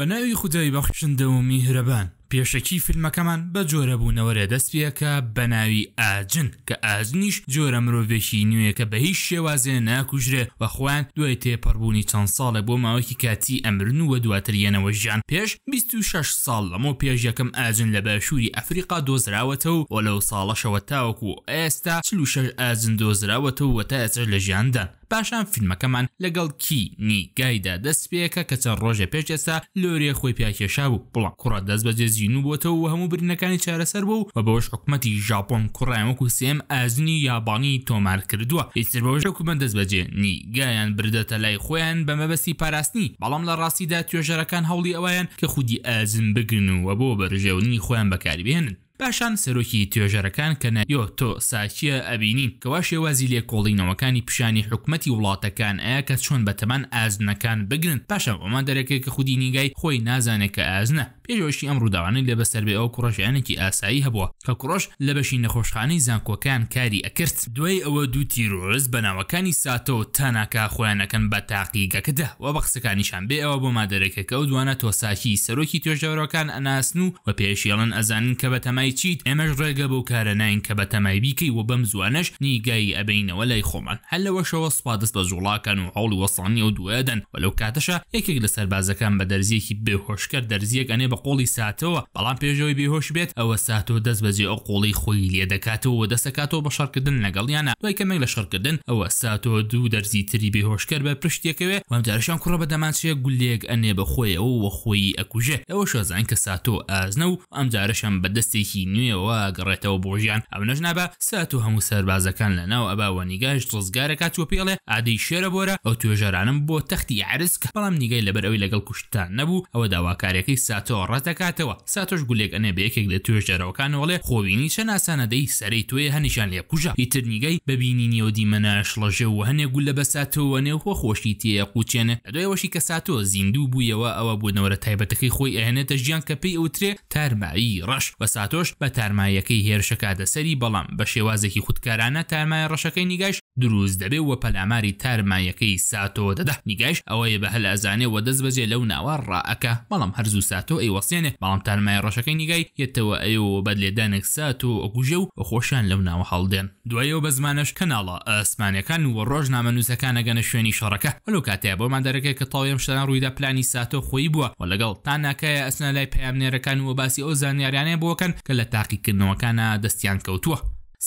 بە ناوی خودایی بەخشندە و میهرەبان پێشەکی فیلمەکەمان بە جۆرەبوونەوەرە دەستپێکە بە ناوی ئاجن کە ئازنیش جۆرە مرۆڤێکی نوێ کە بە هیچ شێوازێ ناکوژرێ و خوان دوای تێپەڕبوونی چەند ساڵە بۆ ماوەکی کاتی ئەمرن و دواتریەنەوە ژیان پێش 26 ساڵ لەمەو پێش یەکەم ئاجن لە باشووری ئەفریقا دۆزراوەتەوە و لەو ساڵەشەوە تاوەکو ئێستا 46 ئازن دۆزراوەتەوە و تا ئەچر لە ژیاندان پاشان فیلمەکەمان لەگەڵ کی نیگایدا دەست پێەکە کەچە ڕۆژێ پێش ئێستا لۆریە خۆی پیاکێشا بوو بڵە کوڕ دەست بەجێ زیینوو بۆتەوە و هەموو برنەکانی چارەسەر بوو و بەەوەش حکوومەتتی ژاپۆن کوڕایمەکو سێم ئازنی یابانی تۆمار کردووە ئیتر بەەوەش حکوومەت دەست بەجێ نیگایان بردەتە لای خۆیان بەمەبەستی پاراستنی بەڵام لە ڕاستیدا توێژەرەکان هەوڵی ئەویان کە خودی ئازن بگرن و بۆ بەرژێونی خۆیان بەکاری بێنن پاشان سەرۆکی توێژەرەکان کە نەیۆ تۆ ساچیە ئەبینین کەوا شێوازی لێ کۆڵینەوەکانی پیشانی حکوومەتتی وڵاتەکان ئایا کە چۆن بەتەمان ئازنەکان بگرن پاشە ئەمان دەرەکەی کە خودی نیگای خۆی نازانێت کە ئازنە پێشۆشی ئەم ڕووداوانەی لە بەسەر بێ ئەو کوڕژیانێکی ئاسایی هەبووە کە کوڕۆش لە بەشی نەخۆشخانەی زانکۆکان کاری ئەکرد دوای ئەوە دوو تیرۆز بە ناوەکانی ساتەوە تاناکە خۆیانەکەن بە تاقیگەکەدا و بە قسەکانیشان بێ ئەوە بۆ مادەرەکەکە و دوانە تۆساکی سەرۆکی توێژەوەەکان ئەناسن و و پێشێڵن ئەزانن کە بە تەمای چیت ئێمەش ڕێگە بەو کارە ناین کە بە تەمای بیکەی و بەم زوانش نیگایی ئەبینەوە لای خۆمان هەل لەەوەشەوە سپادست بە زوڵاکان و هەوڵی وەسانی و دوێدەن وەلو کاتەشە یەکێک لە سەربازەکان بە دەرزیەکی بێهۆشکە دەرزیەک ئەنێ بە قۆڵی ساتەوە بەڵام پێشەوەی بێهۆش بێت ئەوە ساتۆ دەست بەجێ ئەو قۆڵی خۆی لێ دەکاتەوە دەسەکاتەوە بە شەڕکردن لەگەڵیانە دوای کەمێک لە شەڕکردن ئەوە ساتۆ دوو دەرزی تری بێهۆشکەر بە پشتێکەوێ وەمجارشان کوڕە بە دەمانچێ گولێک ئەنێ بە خۆیەوە وە خۆی ئەکوژێ ئەوە شۆزان کە ساتۆ ئازنە و ئەمجارشان بە دەستێکی نوێەوە گەڕێتەوە بۆژیان ئەم نەژنابە سات و هەموو سەربازەکان لە ناو ئەباوە نیگەشت ڕزگارەکات و پێڵێ ئادەی شێرە بۆرە ئەو توێژەرانم بۆ تەختی عرسک بەڵام نیگەی لەبەرەوەی لەگەڵ کوشتان نەبوو ئەوە داواکارەکەی ساتۆ ڕەت دەکاتەوە ساتۆش گولێک ئەنێ بەیەکێک لە توێش جەرەوەکانەوەڵێ خۆبینی چە ناسانەدەی سەری توێ هەنیشان لێپوژە هیترنیگەی ببینینیەوە دیمەناش لەژێ و هەنێ گول لە بەساتەوە نێو خۆ خۆشی تێە قوچێنە لە دوایەوەشی کە ساتۆ زیندوو بوویەوە ئەوە بوونەوەرە تایبەتەکەی خۆی ئەهێنێتە ژیان کە پێی ئەوترێ تارمایی ڕەش بە ساتۆش بە تارمایەکەی هێرشەکە دەسەری بەڵام بە شێوازێکی خودکارانە تارمایە ڕەشەکەی نیگایش دروست دەبێ و پەلاماری تارمایەکەی ساتۆ دەدا نیگەشت ئەوەیە بە هەل ئەزانێەوە دەست بەجێ لەو ناوە ڕائەکە بەڵام هەرزوو ساتۆ ئەی وەسیێنێ بەڵام تارمای ڕەشەکەی نیگای یەتەوە ئەو بەد لێدانێک سات و ئەگوژە و خۆشیان لەو ناوە هەڵدێن دوایەوە بە زمانش کەناڵە ئەسمانەکان و ڕۆژنامە نووسەکان ئەگەنە شوێنی شەڕەکە ولو کاتەیە بۆمان دەرەکە کە تاڵیم شتان ڕوویدا پلانی ساتۆ خۆی بووە و لەگەڵ تا ناکایە ئەسنا لای پامنێرەکان و باسی ئەو زانیاریانێ بۆکەن کە لە تاقیکردنەوەکانە دەستیان کەوتووە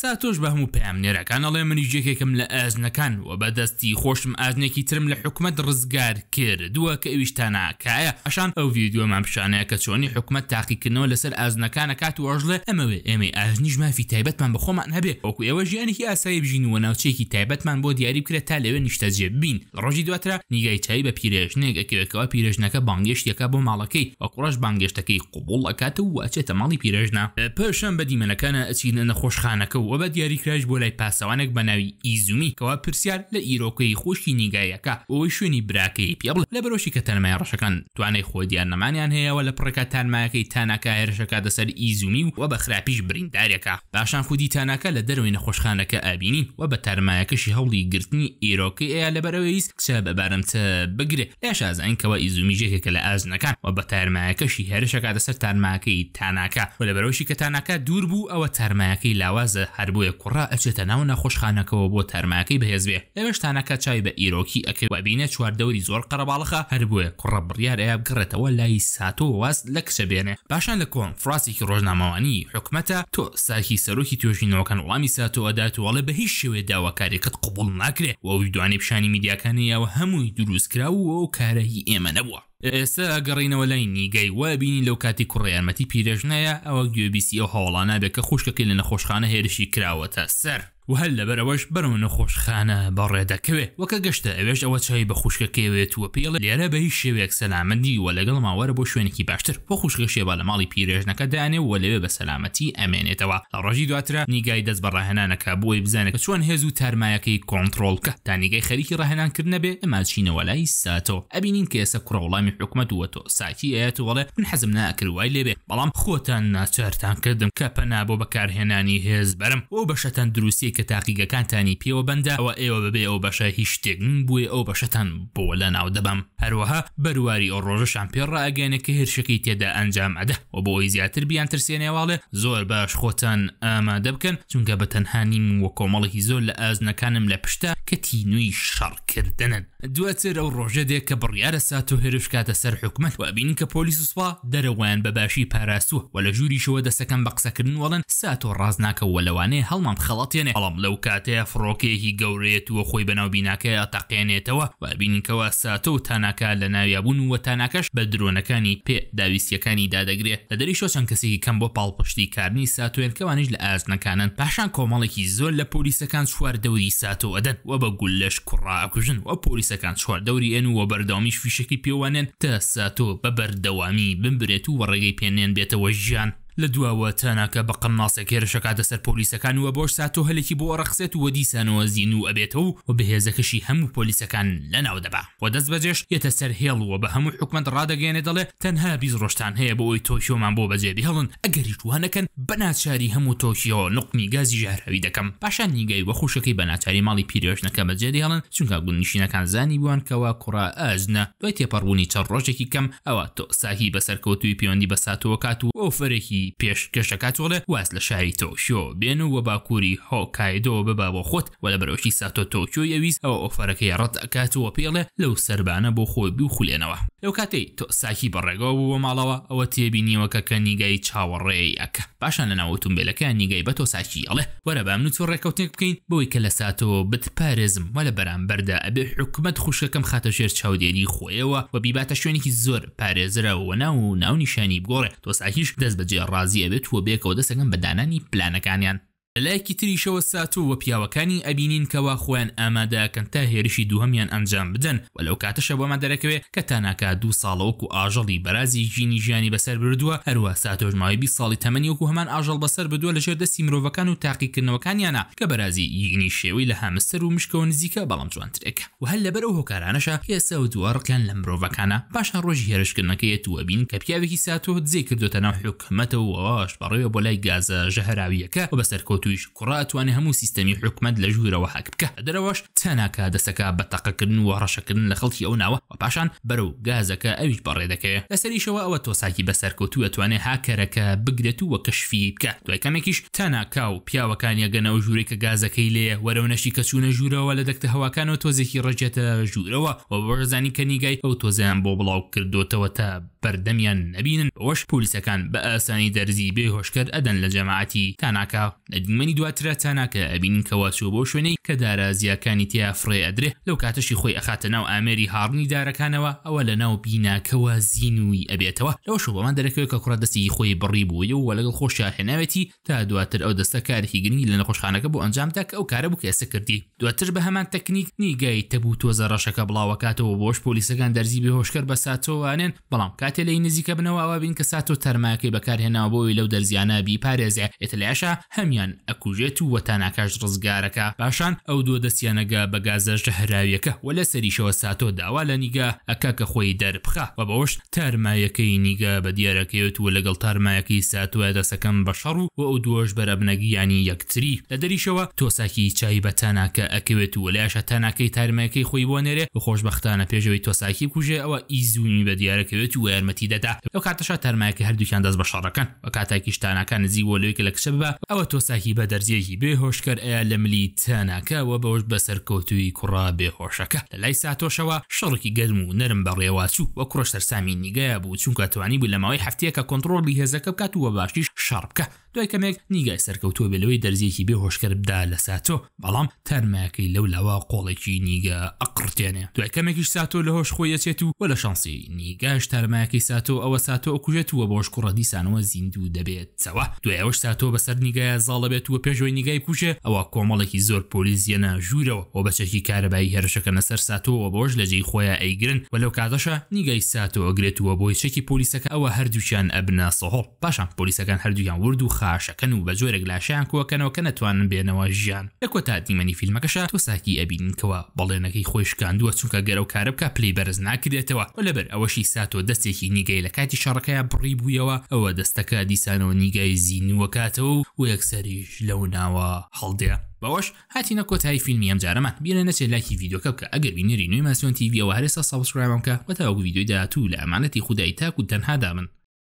سا تۆش بە هەموو پامنێرەکان ئەڵێ منی جێکێکم لە ئازنەکان و بەدەستی خۆشم ئازنێکی ترم لە حکوومەت ڕزگار کرد دووە کە ئەویشتانناکایە ئەشان ئەو ویددیۆمان پیششانەیە کە چۆنی حکوومەت تاقیکردنەوە لەسەر ئازنەکانە کات و ئەژڵێ ئەمەوێ ئێمە ئازنیش مافی تایبەتمان بەخۆمان هەبێ ئۆکو ئێوە ژیانێکی ئاسایی بژینوە ناوچێکی تایبەتمان بۆ دیاری بکرێت تا لەوێ نیشتەجێ بین ڕۆژی دواترا نیگای چای بە پیرێژنێک ئەکەوێکەوە پیرێژنەکە بانگشتەکە بۆ ماڵەکەی ئەکوڕش بانگشتەکەی قوبڵ ئەکات و ئەچێتە ماڵی پیرێژنا پێشم بە دیمەنەکانە ئەچینە نەخۆشخانەکە و ئەوە دیاریکراش بۆ لای پاسەوانێک بە ناوی ئیزومی کەوا پرسیار لە ئیرۆکەی خۆشی نیگایەکە ئەوەی شوێنی براکەی پێبڵ لە بەرۆشی کە تەنمای ڕەشەکان توانای خۆدیان نەمانیان هەیەەوە لە پڕێکە تانمایەکەی تاناکە هێرشەکە دەسەر ئیزومی و وە بە خراپیش بریندارێکە باشان خودی تاناکە لە دەروی نەخۆشخانەکە ئابینین و بە تارمایەکەشی هەوڵی گرتنی ئیرۆکی ئەیە لە بەرەوەیست کچە بەبارمتە بگرێ لەش ئازانکەوە ئیزومی ژێکێکە لە ئازنەکان و بە تارمایەکەشی هێرشەکە دەسەر تارماکەی تاناکە و لە بەرەوەشی کە تاناکە دوور بوو ئەوە تارمایەکەی لاوازە هەر بووە کوڕا ئەچێتە ناو نەخۆشخانەکەەوە بۆ تەرماکەی بەهێزبێ ئێوەشتانەکە چای بە ئیرۆکی ئەکە وبینە چواردەوری زۆر قەرەباڵەخە هەر بووە کوڕە بڕیار ئەیە بگڕێتەوە لای ساتۆ واز لە کچە بێنێ باشان لە کۆنفراسێکی ڕۆژنامەوانی حکومەتە تۆ ساکی سەرۆکی توێژینەوەکان وڵامی ساتۆ ئەدات وڵێ بە هیچ شێوێ داواکارێکت قوبول ناکرێ و ویدوانی پیشانی میدیاکانی ئەوە هەمووی دروست کرا و ئەو کارەهی ئێمە نەبووە ئێستا ئەگەڕینەوە لای نیگەی وابینی لەو کاتی کوڕیارمەتی پیرەژنایە ئەوە گوێبیسی ئەو هەوڵانە دەکە خوشکەکەی لە نەخۆشخانە هێرشی کراوەتە سەر و هەل لە بەرەوەش بەرەو نەخۆشخانە بەڕێ دەکەوێت وەکە گەشتە ئەوێش ئەوە چای بە خوشکەکەوێت وە پێڵ لێرە بەهی شێوێک سەلامەندی و لەگەڵ ماوەرە بۆ شوێنێکی باشتر بۆ خوشکە شێبا لە ماڵی پیرێژنەکە دانێ و لەوێ بە سەلامەتی ئەمێنێتەوە لە ڕۆژی دواترە نیگای دەست بە ڕاهێنانەکە بۆی بزانێت چۆن هێز و تارمایەکەی کۆنتترۆلکە تا نیگای خەریکی ڕاهێنانکردن بێ ئەماچینەوە لای ساتۆ ئەبینین کە ئێستا کوڕە وڵامی حکوومەت وەتۆ ساکی ئەیەت وڵێ من حەزم ناکروای لێبێ بەڵام خۆتان ناچارتان کردم کە پەنا بۆ بەکارهێنانی هێز بەرم و بەشەتەن دروستی کاتێک کە تاقیگەکانتانی پێوە بەندە ئەوە ئێوە ببێ ئەو بەشە هیچ شتێک بووی ئەو بەشتان بۆ لە ناو دەبم هەروەها بەرواری ئەو ڕۆژەشان پێڕاگەێنە کە هێرشەکەی تێدا ئەنجام ئەدە و بۆی زیاتر بیان ترسێنێواڵێ زۆر باش خۆتان ئامادە بکەن چونکە بە تەنهانیم وە کۆمەڵێکی زۆر لە ئازنەکانم لە پشتە کە تینووی شەڕکردنن دواتر ئەو ڕۆژەدێک کە بڕیارە سات و هێرشکاتە سەر حکومت و بینین کە پۆلیس وسوا دەرەوەیان بەباشی پاراستووە و لە ژووریشەوە دەسەکەم بە قسەکردن وڵن سات و ڕازناکە وە لەوانەیە هەڵمان خەڵاتێنێ بەڵام لەو کاتەیە فڕۆکێکی گەورێت وە خۆی بەناوبیناکەیە تەقێنێتەوە و بینینکەوە ساتە و تاناکە لە ناویابوون و تاناکەش بە درۆنەکانی پێ داویستیەکانی دادەگرێت لە دەریشۆ چەند کەسێکی کەم بۆ پاڵپشتی کارنی ساتوێن کەوانش لە ئازنەکانن پاشان کۆمەڵێکی زۆر لە پۆلیسەکان چوار دەوری ساتۆ ئەدەن وە بە گولەش کوڕاکوژن وە پۆلیسەکان چوار دەوری ئەن وە بەردامیش فیشکی پێوانێن تا ساتۆ بە بەردەوامی بمبرێت و وە ڕێگەی پێنێن بێتەوە ژیان لە دواوە تەناکە بە قەمناسە کێرەشەکە دەسەر پۆلیسەکان وە بۆش ساتۆ هەلێکی بۆ ڕخسێت و دیسانەوە زین و ئەبێتەوە و بەهێزەکەشی هەموو پۆلیسەکان لەناو دەبا و دەست بەجێش یەتە سەر هێڵوە بە هەموو حکومت ڕدەگەێنێ دەڵێ تەنها بیز ڕۆشتان هەیە بۆ ئەوی تۆشیۆمان بۆ بەجێبی هەڵن ئەگەری جوانەکەن بەناچاری هەموو تۆشیەوە نقمی گازی ژهراوی دەکەم پاشان نیگەی وە خوشەکەی بەناچاری ماڵی پیرۆشنەکە بەجێدی هەڵن چونکە گوننشینەکان زانی بوانکەوە کوڕا ئازنە دوای تێپەڕبوونی چەند ڕۆژێکی کەم ئەوە تۆ ساهی بەسەرکەوتوی پەیوەندی بەساتەوە کات و ئۆفرێکی ئەمریکی پێشکەشەکە تۆڵێ واز لە شاری تۆشیۆ بێن و وە باکووری هۆکایدۆ ببا بۆ خۆت و لە بەرەوشی ساتۆ تۆکیۆ یەویست ئەو ئۆفەرەکەی ڕەت ئەکاتەوە پێڵێ لەو سربانە بۆ خۆی بی و خولێنەوە لەو کاتەی تۆ ساکی بەڕێگەوە بوو بۆ ماڵەوە ئەوە تێبینیوەکە کە نیگای چاوەڕێی ئەکە پاشان لە ناوتونبیلەکە نیگای بە تۆ ساکی ئەڵێ وەرە بام نوچۆ ڕێکەوتێک بکەین بەوەی کە لە ساتەوە بتپارێزم وە لە بەرامبەردا ئەبێ حکومت خوشەکەم خاتە ژێر چاودێری خۆیەوە و بیباتە شوێنێکی زۆر پارێزرەوە ناو و ناونیشانی بگۆڕێ تۆ ساکیش دەست بەجێ ڕازی ئەوێت وە بێکەوە دەسەکەم بەدانانی پلانەکانیان لایەکی تریشەوە ساتوو وە پیاوەکانی ئەبینین کەوا خۆیان ئامادەکەن تا هێرشی دووهمیان ئەنجام بدەن و لەو کاتەشە بۆمان دەرەکەوێت کە تاناکە دو ساڵەوەکو ئاژەڵی بەرازی ژینی ژیانی بەسەر بردووە هەروە ساتۆژماویبی ساڵی تەمەنیوەکو هەمان ئاژەڵ بەسەر بدووە لەژێر دەستی مرۆڤەکان و تاقیکردنەوەکانیانە کە بەرازی یینی شێوی لە هامستەر و مشکەوە نزیکە بەڵام جوانترێک و هەل لەبەر ئەو هۆکارانەشە هێسە و دووارڕکان لە مرۆڤەکانە پاشان ڕۆژی هێرشکردنەکەی تووەبین کە پیاوێکی ساتۆ دزێ کردوتە ناو حکومەتەوە ئەوەش بەڕێوە بۆ لای گازە ژەهراویەکە و بەسەرکەوت تویش کوڕاتوانێ هەموو سیستەمی حکومت لە ژوورەوە حاک بکە دەرەوەش تەناکە دەسەکە بە تەقەکردن و ڕەشەکردن لە خەڵکی ئەو ناوە و پاشان بەرە و گازەکە ئەویش بەڕێ دەکەوێت لەسەریشەوە ئەوە تۆساکی بەسەرکەوتو ئەتوانێت هاکەرەکە بگرێت و وەکەشفی بکە دوایکەمێکیش تەناکا و پیاوەکان یەگەنەوە ژوورێکە گازەکەی لێ وەرەونەشی کەچوونە ژوورەوە لە دەکتە هەواکانەوە تۆزێکی ڕەجێتە ژوورەوە و بەڕزانی کە نیگای ئەو تۆزیان بۆ بڵاو کردوتەوە تا بەردەمیان نبینن ئەوەش پولیسەکان بە ئاسانی دەرزی بێهۆشکرد ئەدەن لە جەماعەتی تەناکا ئەدن دیمەنی دواترە تاناکە ئەبین کەواچوە بۆ شوێنەی کە دارازیەکانی تیافڕێ ئەدرێ لەو کاتەشی خۆی ئەخاتە ناو ئامێری هاڕنی دارەکانەوە ئەوە لە ناو بیناکەوە زیینوی ئەبێتەوە لەو شوبمان دەرەکەوە کە کوڕە دەستی خۆی بڕی بووی و لەگەڵ خۆشە هێناوێتی تا دواتر ئەو دەستە کارهیگرنی لە نەخۆشخانەکە بۆ ئەنجامدا کە ئەو کارە بوو کەسە کردی دواتر بە هەمان تەکنیک نیگای تەبوو تۆزە ڕەشەکە بڵاوکاتەوە بۆش پۆلیسەکان دەرزی بێهۆشکر بە ساتۆوانێن بەڵام کاتێ لەی نزیکە بنەوە بین کە ساتۆ تەرماکەی بەکارهێناوە بۆی لەو دەرزیانە بی پارێزە ئێتلاشە هەمیان ئەکوژێت و وەتاناکاش ڕزگارەکە پاشان ئەو دووە دەستیانەگە بە گازە ژەهراویەکە و لە سەریشەوە ساتۆ داوا لە نیگە ئەکا کە خۆی دەربخە و بەەوەش تارمایەکەی نیگە بە دیارەکەوێت و لەگەڵ تارمایەکەی ساتوە دەسەکەم بە شەڕ و ئەو دوۆش بەرەبنەگیانی یەکتری لە دەریشەوە تۆساکی چای بە تاناکە ئەکەوێت و لەشە تاناکەی تارمایەکەی خۆی بۆ نێرێ و خۆشببختانە پێشەوەی تۆساکی کوژێ ئەوە ئیزونی بە دیارەکەوێت و یارمەتی دەدا ئەو کاتەشا تارمایەکە هەردووکیان دەست بە شەڕەکەن و کاتاکیشتانەکان نزیوە لەوێک لە کشە بە ئەوە تۆساکی ئەمەی بە دەرزیەکی بێهۆشکەر ئەیە لە ملی تەناکەەوە بەەوەش بەسەر کۆتووی کوڕا بێهۆشەکە لە لای ساتۆشەوە شڕکی گەرم و نەرم بە ڕێواچوو وە کوڕش سەررسامی نیگەیە بوو چونکە توانی بوو لەماوەی هەفتەیە کە کۆنتترۆلی هێزەکە بکات و وە باشیش شاربکە دوای کەمێک نیگای سەرکەوتووە بێلەوەی دەرزیەکی بێ هۆشکرد بدا لە ساتۆ بەڵام تەرمایەکەی لەو لەوە قۆڵێکی نیگە ئەقرتێنێ دوای کەمێکیش ساتۆ لە هۆش خۆی ئەچێت و وە لە شانسی نیگاش تەرمایەکەی ساتۆ ئەوە ساتۆ ئەکوژێتوە بۆش کوڕە دیسانەوە زیندوو دەبێت چەوە دوایەوەش ساتۆ بەسەر نیگایە زاڵە بێت و پێشۆی نیگای کوشێ ئەوە کۆمەڵێکی زۆر پۆلیزیەنە ژوورەوە و بەچێکی کارەبایی هێرشەکە نەسەر ساتۆەوە بۆش لەجێی خۆیان ئەیگرن و لەو کاتەشە نیگای ساتۆ ئەگرێتوە بۆی چێکی پۆلیسەکە ئەوە هەردووچیان ئەبنا سەهۆڵ پاشان پۆلیسەکان هەردوویان ورد و خ خاشەکەن و بە زۆرێک لاشیان کۆکەنەوە کە نتوانن بێنەوە ژیان لە کۆتا دیمەنی فیلمەکەشە تۆساکی ئەبینکەوە بەڵێنەکەی خۆشکاندووە چونکە گەرە و کارە بکە پلی بەرز ناکرێتەوە و لەبەر ئەوەشی ساتۆ دەستێکی نیگەی لە کاتی شەڕەکەیان بڕی بوویەوە ئەوە دەستەکە دیسانەوە نیگای زیینوەکاتەوە و یەکسەریش لەو ناوە هەڵدەیە. بەوەش هاتیە کۆتایی فیلمی ئەم جارەمان بیرە نەچێت لایکی یددیوکە بکە ئەگەر بینەری نوێ ماسیۆن تیڤەوە هەرێستا سابسکرایبم کە بەتاوەک یددیو داهاتوو لە ئەمانەتی خودایی تاکو تەنهادا من